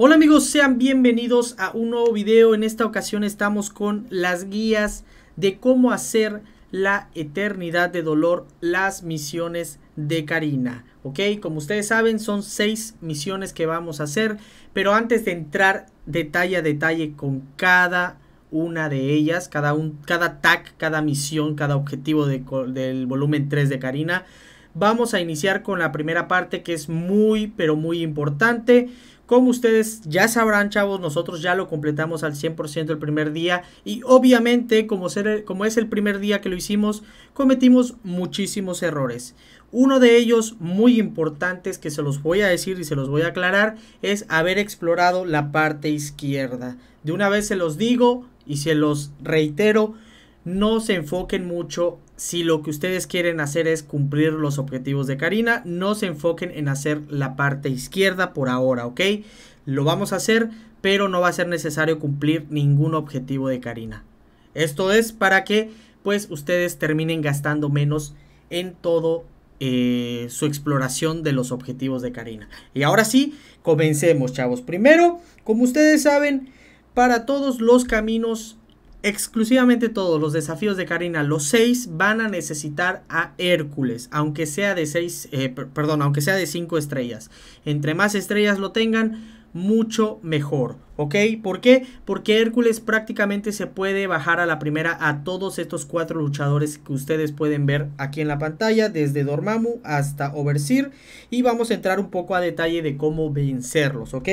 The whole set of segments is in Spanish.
Hola amigos, sean bienvenidos a un nuevo video. En esta ocasión estamos con las guías de cómo hacer la eternidad de dolor, las misiones de Karina. ¿Ok? Como ustedes saben, son seis misiones que vamos a hacer, pero antes de entrar detalle a detalle con cada una de ellas, cada, un, cada tag, cada misión, cada objetivo del volumen 3 de Karina, vamos a iniciar con la primera parte que es muy, pero muy importante como ustedes ya sabrán, chavos, nosotros ya lo completamos al 100% el primer día y obviamente como, como es el primer día que lo hicimos, cometimos muchísimos errores. Uno de ellos muy importantes que se los voy a decir y se los voy a aclarar es haber explorado la parte izquierda. De una vez se los digo y se los reitero, no se enfoquen mucho si lo que ustedes quieren hacer es cumplir los objetivos de Karina, no se enfoquen en hacer la parte izquierda por ahora, ¿ok? Lo vamos a hacer, pero no va a ser necesario cumplir ningún objetivo de Karina. Esto es para que, pues, ustedes terminen gastando menos en todo eh, su exploración de los objetivos de Karina. Y ahora sí, comencemos, chavos. Primero, como ustedes saben, para todos los caminos exclusivamente todos los desafíos de Karina, los seis van a necesitar a Hércules, aunque sea de seis, eh, perdón, aunque sea de cinco estrellas. Entre más estrellas lo tengan, mucho mejor. ¿Ok? ¿Por qué? Porque Hércules prácticamente se puede bajar a la primera a todos estos cuatro luchadores que ustedes pueden ver aquí en la pantalla, desde Dormammu hasta Overseer. Y vamos a entrar un poco a detalle de cómo vencerlos, ¿ok?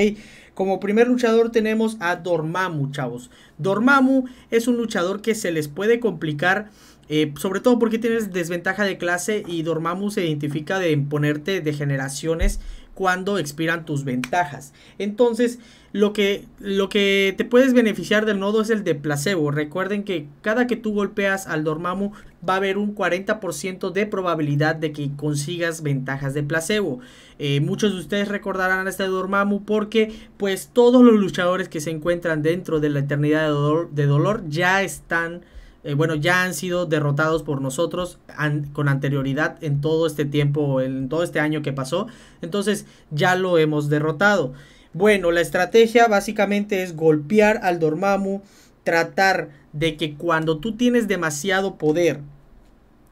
Como primer luchador tenemos a Dormammu, chavos. Dormammu es un luchador que se les puede complicar eh, sobre todo porque tienes desventaja de clase y Dormammu se identifica de ponerte de generaciones cuando expiran tus ventajas. Entonces, lo que, lo que te puedes beneficiar del nodo es el de placebo. Recuerden que cada que tú golpeas al dormamu va a haber un 40% de probabilidad de que consigas ventajas de placebo. Eh, muchos de ustedes recordarán a este dormamu porque pues todos los luchadores que se encuentran dentro de la eternidad de dolor ya están eh, bueno, ya han sido derrotados por nosotros con anterioridad en todo este tiempo, en todo este año que pasó. Entonces ya lo hemos derrotado. Bueno, la estrategia básicamente es golpear al Dormammu, tratar de que cuando tú tienes demasiado poder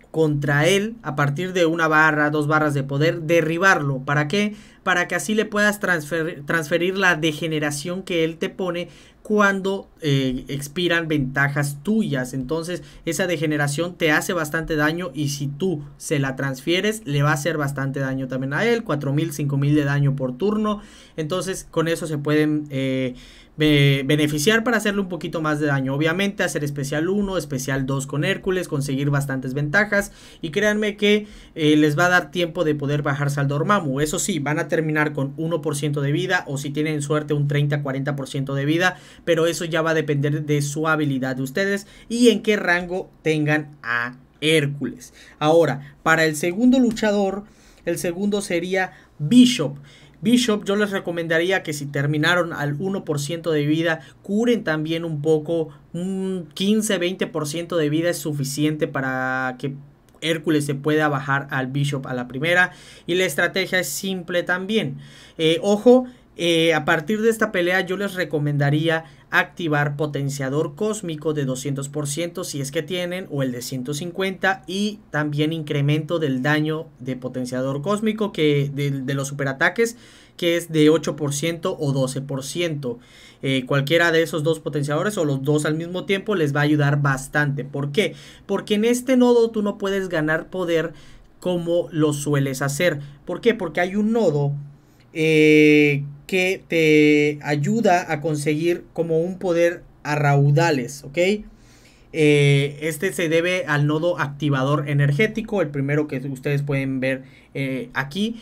contra él, a partir de una barra, dos barras de poder, derribarlo. ¿Para qué? para que así le puedas transferir, la degeneración que él te pone cuando eh, expiran ventajas tuyas. Entonces esa degeneración te hace bastante daño y si tú se la transfieres le va a hacer bastante daño también a él. 4.000, 5.000 de daño por turno. Entonces con eso se pueden... Eh, beneficiar para hacerle un poquito más de daño. Obviamente hacer especial 1, especial 2 con Hércules, conseguir bastantes ventajas y créanme que eh, les va a dar tiempo de poder bajar al Dormammu. Eso sí, van a terminar con 1% de vida o si tienen suerte un 30-40% de vida, pero eso ya va a depender de su habilidad de ustedes y en qué rango tengan a Hércules. Ahora, para el segundo luchador, el segundo sería Bishop. Bishop, yo les recomendaría que si terminaron al 1% de vida, curen también un poco, un 15-20% de vida es suficiente para que Hércules se pueda bajar al Bishop a la primera. Y la estrategia es simple también. Eh, ojo, eh, a partir de esta pelea yo les recomendaría activar potenciador cósmico de 200% si es que tienen o el de 150 y también incremento del daño de potenciador cósmico que de, los superataques que es de 8% o 12%. Eh, cualquiera de esos dos potenciadores o los dos al mismo tiempo les va a ayudar bastante. ¿Por qué? Porque en este nodo tú no puedes ganar poder como lo sueles hacer. ¿Por qué? Porque hay un nodo eh, que te ayuda a conseguir como un poder a raudales, ¿ok? Eh, este se debe al nodo activador energético, el primero que ustedes pueden ver eh, aquí,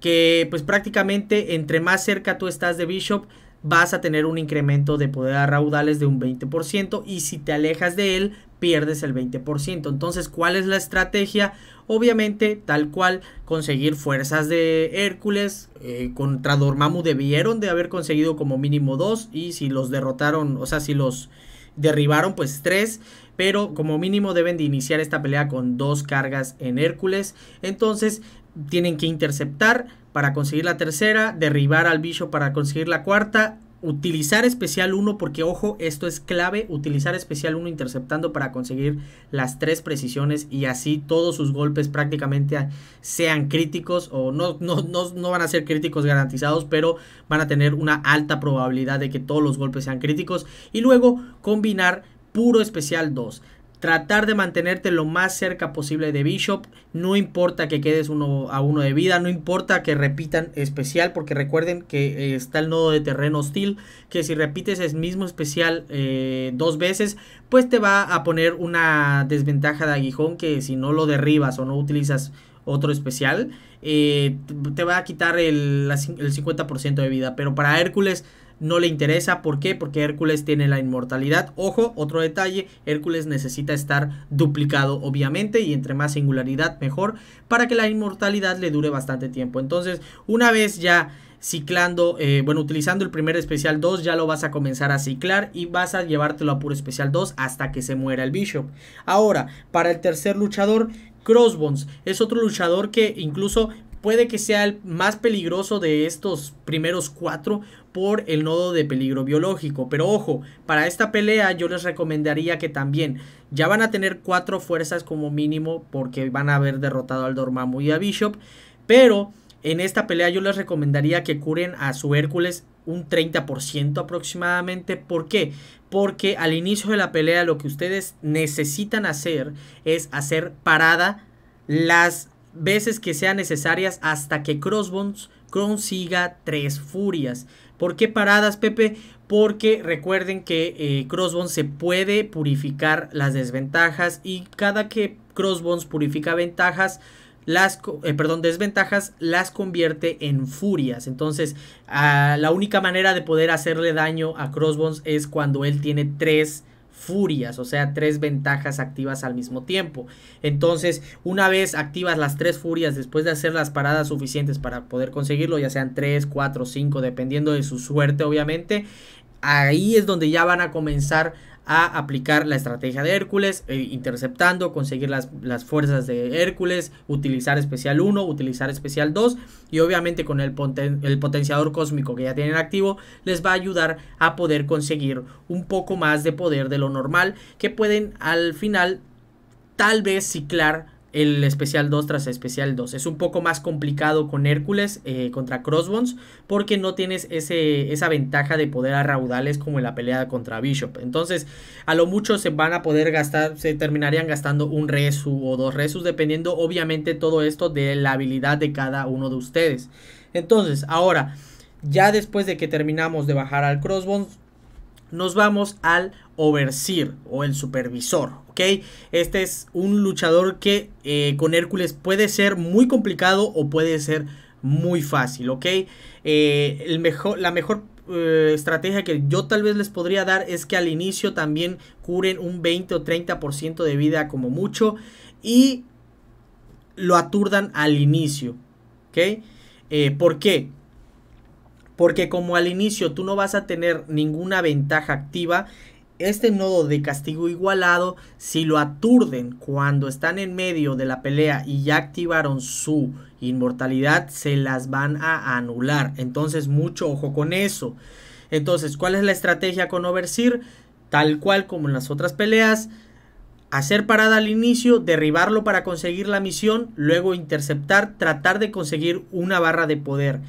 que pues prácticamente entre más cerca tú estás de Bishop, vas a tener un incremento de poder raudales de un 20% y si te alejas de él pierdes el 20%. Entonces, ¿cuál es la estrategia? Obviamente, tal cual, conseguir fuerzas de Hércules. Eh, contra Dormammu debieron de haber conseguido como mínimo dos y si los derrotaron, o sea, si los derribaron, pues tres pero como mínimo deben de iniciar esta pelea con dos cargas en Hércules. Entonces tienen que interceptar para conseguir la tercera, derribar al bicho para conseguir la cuarta, utilizar especial 1 porque ojo, esto es clave, utilizar especial 1 interceptando para conseguir las tres precisiones y así todos sus golpes prácticamente sean críticos o no, no, no, no van a ser críticos garantizados, pero van a tener una alta probabilidad de que todos los golpes sean críticos y luego combinar puro especial 2 tratar de mantenerte lo más cerca posible de Bishop. No importa que quedes uno a uno de vida, no importa que repitan especial, porque recuerden que eh, está el nodo de terreno hostil, que si repites el mismo especial eh, dos veces, pues te va a poner una desventaja de aguijón que si no lo derribas o no utilizas otro especial, eh, te va a quitar el, 50% de vida. Pero para Hércules no le interesa. ¿Por qué? Porque Hércules tiene la inmortalidad. Ojo, otro detalle, Hércules necesita estar duplicado, obviamente, y entre más singularidad, mejor, para que la inmortalidad le dure bastante tiempo. Entonces, una vez ya ciclando, eh, bueno, utilizando el primer especial 2 ya lo vas a comenzar a ciclar y vas a llevártelo a puro especial 2 hasta que se muera el bishop. Ahora, para el tercer luchador Crossbones es otro luchador que incluso puede que sea el más peligroso de estos primeros cuatro por el nodo de peligro biológico. Pero ojo, para esta pelea yo les recomendaría que también ya van a tener cuatro fuerzas como mínimo porque van a haber derrotado al Dormammu y a Bishop. Pero en esta pelea yo les recomendaría que curen a su Hércules un 30% aproximadamente. ¿Por qué? Porque al inicio de la pelea lo que ustedes necesitan hacer es hacer parada las veces que sean necesarias hasta que Crossbones consiga tres furias. ¿Por qué paradas, Pepe? Porque recuerden que eh, Crossbones se puede purificar las desventajas y cada que Crossbones purifica ventajas, las eh, perdón, desventajas las convierte en furias. Entonces, la única manera de poder hacerle daño a Crossbones es cuando él tiene tres furias, o sea, tres ventajas activas al mismo tiempo. Entonces, una vez activas las tres furias, después de hacer las paradas suficientes para poder conseguirlo, ya sean 3, 4, cinco dependiendo de su suerte, obviamente, ahí es donde ya van a comenzar a aplicar la estrategia de Hércules, eh, interceptando, conseguir las, fuerzas de Hércules, utilizar especial 1, utilizar especial 2 y obviamente con el, el potenciador cósmico que ya tienen activo les va a ayudar a poder conseguir un poco más de poder de lo normal que pueden al final tal vez ciclar el especial 2 tras especial 2. Es un poco más complicado con Hércules eh, contra Crossbones porque no tienes ese, esa ventaja de poder a como en la pelea contra Bishop. Entonces, a lo mucho se van a poder gastar, se terminarían gastando un resu o dos resus dependiendo obviamente todo esto de la habilidad de cada uno de ustedes. Entonces, ahora, ya después de que terminamos de bajar al Crossbones, nos vamos al overseer o el supervisor, ¿ok? Este es un luchador que eh, con Hércules puede ser muy complicado o puede ser muy fácil, ¿ok? Eh, el mejor, la mejor eh, estrategia que yo tal vez les podría dar es que al inicio también curen un 20 o 30% de vida como mucho y lo aturdan al inicio, ¿ok? ¿Por qué? Porque como al inicio tú no vas a tener ninguna ventaja activa, este nodo de castigo igualado, si lo aturden cuando están en medio de la pelea y ya activaron su inmortalidad, se las van a anular. Entonces, mucho ojo con eso. Entonces, ¿cuál es la estrategia con Overseer? Tal cual como en las otras peleas, hacer parada al inicio, derribarlo para conseguir la misión, luego interceptar, tratar de conseguir una barra de poder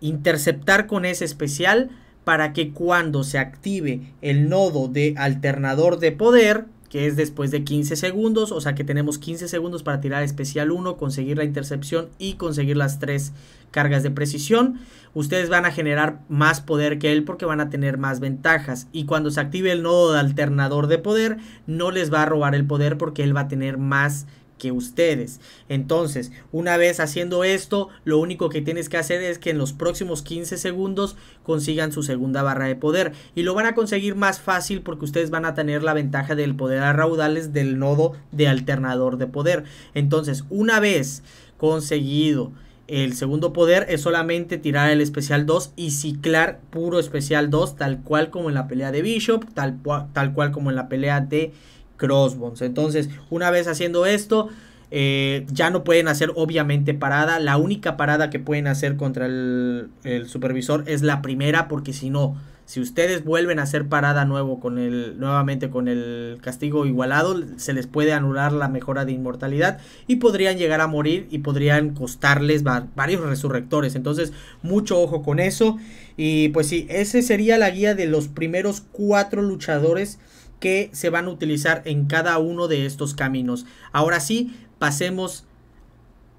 interceptar con ese especial para que cuando se active el nodo de alternador de poder, que es después de 15 segundos, o sea que tenemos 15 segundos para tirar especial 1, conseguir la intercepción y conseguir las 3 cargas de precisión. Ustedes van a generar más poder que él porque van a tener más ventajas. Y cuando se active el nodo de alternador de poder, no les va a robar el poder porque él va a tener más que ustedes. Entonces, una vez haciendo esto, lo único que tienes que hacer es que en los próximos 15 segundos consigan su segunda barra de poder. Y lo van a conseguir más fácil porque ustedes van a tener la ventaja del poder a raudales del nodo de alternador de poder. Entonces, una vez conseguido el segundo poder es solamente tirar el especial 2 y ciclar puro especial 2, tal cual como en la pelea de Bishop, tal, tal cual como en la pelea de crossbones. Entonces, una vez haciendo esto, eh, ya no pueden hacer obviamente parada. La única parada que pueden hacer contra el, supervisor es la primera, porque si no, si ustedes vuelven a hacer parada nuevo con el, nuevamente con el castigo igualado, se les puede anular la mejora de inmortalidad y podrían llegar a morir y podrían costarles varios resurrectores. Entonces, mucho ojo con eso. Y pues sí, esa sería la guía de los primeros cuatro luchadores que se van a utilizar en cada uno de estos caminos. Ahora sí, pasemos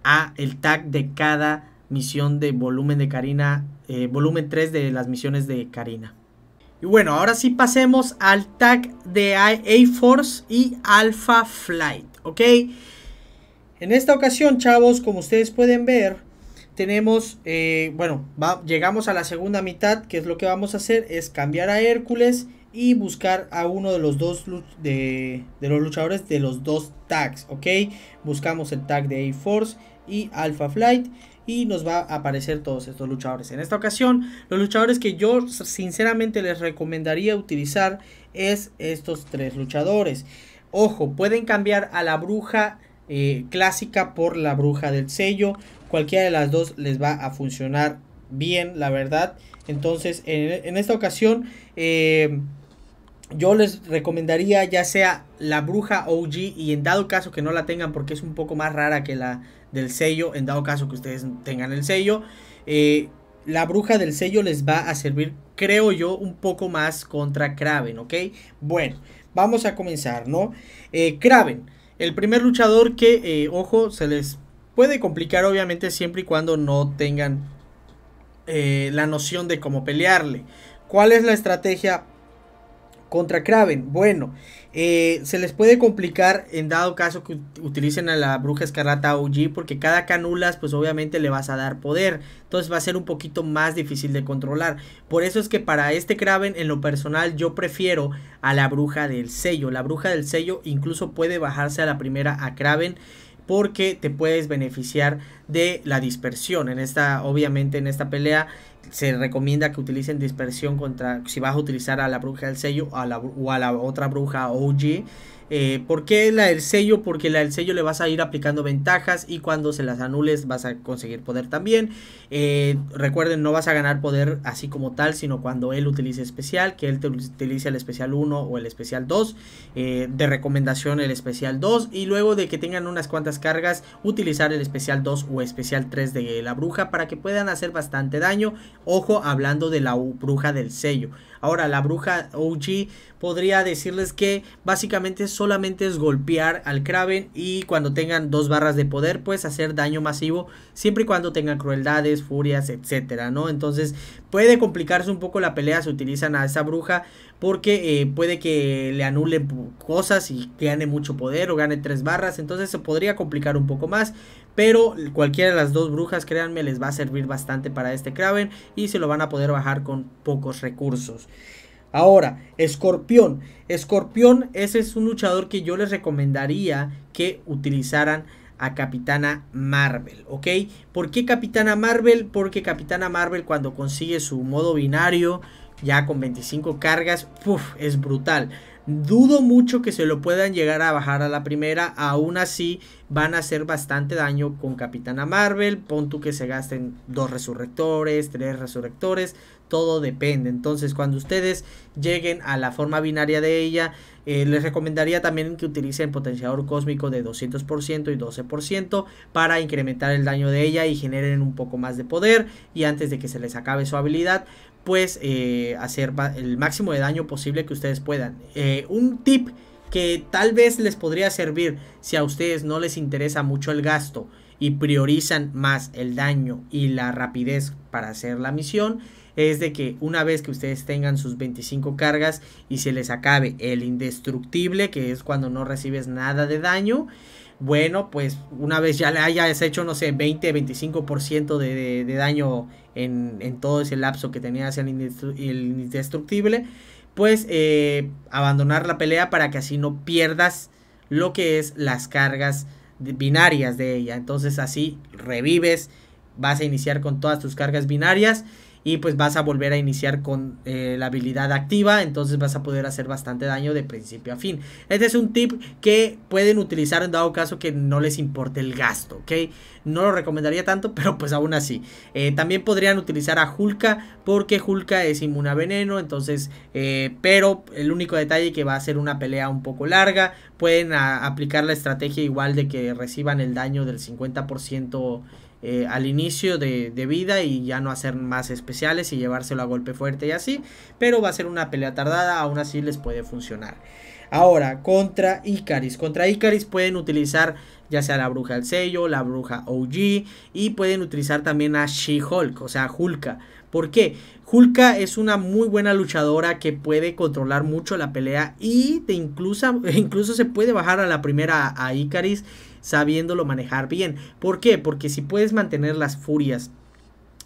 a el tag de cada misión de volumen de Karina, eh, volumen 3 de las misiones de Karina. Y bueno, ahora sí pasemos al tag de A-Force y Alpha Flight, ¿ok? En esta ocasión, chavos, como ustedes pueden ver, tenemos, eh, bueno, llegamos a la segunda mitad, que es lo que vamos a hacer, es cambiar a Hércules y buscar a uno de los dos de, de, los luchadores de los dos tags, ¿ok? Buscamos el tag de A-Force y Alpha Flight y nos va a aparecer todos estos luchadores. En esta ocasión, los luchadores que yo sinceramente les recomendaría utilizar es estos tres luchadores. Ojo, pueden cambiar a la bruja eh, clásica por la bruja del sello. Cualquiera de las dos les va a funcionar bien, la verdad. Entonces, en, en esta ocasión... Eh, yo les recomendaría ya sea la bruja OG y en dado caso que no la tengan porque es un poco más rara que la del sello, en dado caso que ustedes tengan el sello, eh, la bruja del sello les va a servir, creo yo, un poco más contra Kraven, ¿ok? Bueno, vamos a comenzar, ¿no? Eh, Kraven, el primer luchador que, eh, ojo, se les puede complicar obviamente siempre y cuando no tengan la noción de cómo pelearle. ¿Cuál es la estrategia contra Kraven, bueno, eh, se les puede complicar en dado caso que utilicen a la bruja escarlata OG porque cada canulas pues obviamente le vas a dar poder, entonces va a ser un poquito más difícil de controlar. Por eso es que para este Kraven en lo personal yo prefiero a la bruja del sello, la bruja del sello incluso puede bajarse a la primera a Kraven porque te puedes beneficiar de la dispersión en esta obviamente en esta pelea se recomienda que utilicen dispersión contra si vas a utilizar a la bruja del sello o a la otra bruja OG eh, ¿Por qué la del sello? Porque la del sello le vas a ir aplicando ventajas y cuando se las anules vas a conseguir poder también. Eh, recuerden, no vas a ganar poder así como tal, sino cuando él utilice especial, que él te utilice el especial 1 o el especial 2. Eh, de recomendación el especial 2 y luego de que tengan unas cuantas cargas, utilizar el especial 2 o especial 3 de la bruja para que puedan hacer bastante daño. Ojo, hablando de la bruja del sello. Ahora, la bruja OG podría decirles que básicamente es solamente es golpear al Kraven y cuando tengan dos barras de poder, pues hacer daño masivo, siempre y cuando tengan crueldades, furias, etcétera, ¿no? Entonces puede complicarse un poco la pelea si utilizan a esa bruja, porque eh, puede que le anulen cosas y gane mucho poder o gane tres barras, entonces se podría complicar un poco más, pero cualquiera de las dos brujas, créanme, les va a servir bastante para este Kraven y se lo van a poder bajar con pocos recursos. Ahora, Escorpión. Escorpión, ese es un luchador que yo les recomendaría que utilizaran a Capitana Marvel, ¿ok? ¿Por qué Capitana Marvel? Porque Capitana Marvel cuando consigue su modo binario, ya con 25 cargas, es brutal. Dudo mucho que se lo puedan llegar a bajar a la primera. Aún así, van a hacer bastante daño con Capitana Marvel. Pon tú que se gasten dos resurrectores, tres resurrectores. Todo depende. Entonces, cuando ustedes lleguen a la forma binaria de ella, eh, les recomendaría también que utilicen potenciador cósmico de 200% y 12% para incrementar el daño de ella y generen un poco más de poder. Y antes de que se les acabe su habilidad, pues eh, hacer el máximo de daño posible que ustedes puedan. Eh, un tip que tal vez les podría servir si a ustedes no les interesa mucho el gasto y priorizan más el daño y la rapidez para hacer la misión es de que una vez que ustedes tengan sus 25 cargas y se les acabe el indestructible que es cuando no recibes nada de daño bueno, pues una vez ya le hayas hecho, no sé, 20, 25% de, de, daño en, todo ese lapso que tenía hacia el indestructible, pues eh, abandonar la pelea para que así no pierdas lo que es las cargas binarias de ella. Entonces así revives, vas a iniciar con todas tus cargas binarias y pues vas a volver a iniciar con eh, la habilidad activa, entonces vas a poder hacer bastante daño de principio a fin. Este es un tip que pueden utilizar en dado caso que no les importe el gasto, ¿ok? No lo recomendaría tanto, pero pues aún así. Eh, también podrían utilizar a Hulka porque Hulka es inmune a veneno, entonces, eh, pero el único detalle que va a ser una pelea un poco larga, pueden aplicar la estrategia igual de que reciban el daño del 50% eh, al inicio de, vida y ya no hacer más especiales y llevárselo a golpe fuerte y así. Pero va a ser una pelea tardada, aún así les puede funcionar. Ahora, contra Icaris. Contra Icaris pueden utilizar ya sea la bruja del sello, la bruja OG y pueden utilizar también a She-Hulk, o sea, Hulka. ¿Por qué? Hulka es una muy buena luchadora que puede controlar mucho la pelea y te incluso, incluso se puede bajar a la primera a Icaris sabiéndolo manejar bien. ¿Por qué? Porque si puedes mantener las furias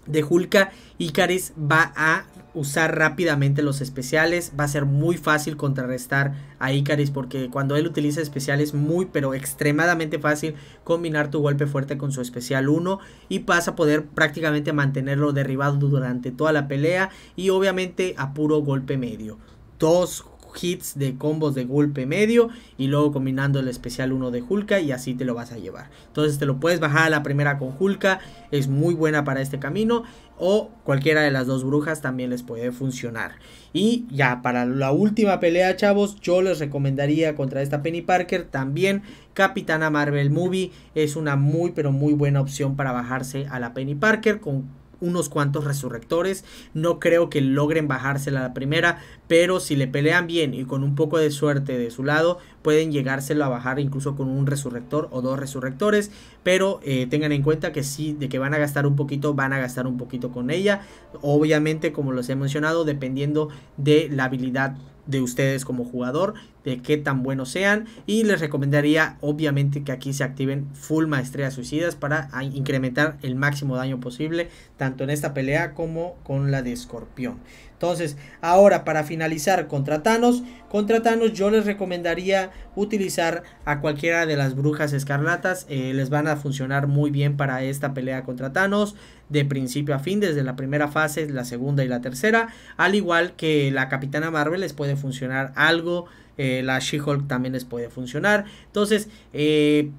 de Hulka. Icaris va a usar rápidamente los especiales. Va a ser muy fácil contrarrestar a Icaris porque cuando él utiliza especiales muy pero extremadamente fácil combinar tu golpe fuerte con su especial 1 y vas a poder prácticamente mantenerlo derribado durante toda la pelea y obviamente a puro golpe medio. Dos hits de combos de golpe medio y luego combinando el especial 1 de Hulka y así te lo vas a llevar. Entonces te lo puedes bajar a la primera con Hulka, es muy buena para este camino o cualquiera de las dos brujas también les puede funcionar. Y ya para la última pelea, chavos, yo les recomendaría contra esta Penny Parker también Capitana Marvel Movie. Es una muy pero muy buena opción para bajarse a la Penny Parker con unos cuantos resurrectores. No creo que logren bajársela a la primera, pero si le pelean bien y con un poco de suerte de su lado, pueden llegárselo a bajar incluso con un resurrector o dos resurrectores. Pero eh, tengan en cuenta que sí, de que van a gastar un poquito, van a gastar un poquito con ella. Obviamente, como los he mencionado, dependiendo de la habilidad de ustedes como jugador, de qué tan buenos sean y les recomendaría obviamente que aquí se activen full maestría suicidas para ah, incrementar el máximo daño posible tanto en esta pelea como con la de escorpión. Entonces, ahora para finalizar contra Thanos, contra Thanos yo les recomendaría utilizar a cualquiera de las brujas escarlatas. Eh, les van a funcionar muy bien para esta pelea contra Thanos de principio a fin, desde la primera fase, la segunda y la tercera. Al igual que la Capitana Marvel les puede funcionar algo. Eh, la She-Hulk también les puede funcionar. Entonces, eh,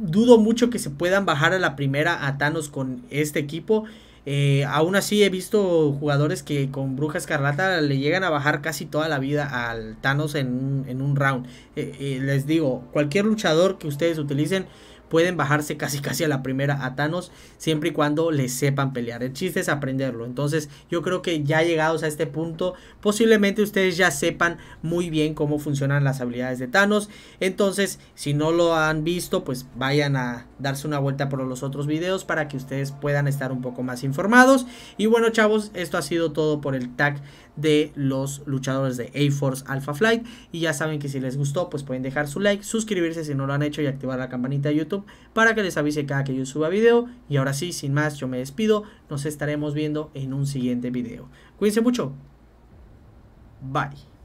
dudo mucho que se puedan bajar a la primera a Thanos con este equipo. Eh, aún así he visto jugadores que con Bruja Escarlata le llegan a bajar casi toda la vida al Thanos en, un round. Eh, eh, les digo, cualquier luchador que ustedes utilicen, pueden bajarse casi casi a la primera a Thanos siempre y cuando les sepan pelear. El chiste es aprenderlo. Entonces yo creo que ya llegados a este punto, posiblemente ustedes ya sepan muy bien cómo funcionan las habilidades de Thanos. Entonces, si no lo han visto, pues vayan a darse una vuelta por los otros videos para que ustedes puedan estar un poco más informados. Y bueno, chavos, esto ha sido todo por el tag de los luchadores de A-Force Alpha Flight. Y ya saben que si les gustó, pues pueden dejar su like, suscribirse si no lo han hecho y activar la campanita de YouTube para que les avise cada que yo suba video. Y ahora sí, sin más, yo me despido. Nos estaremos viendo en un siguiente video. Cuídense mucho. Bye.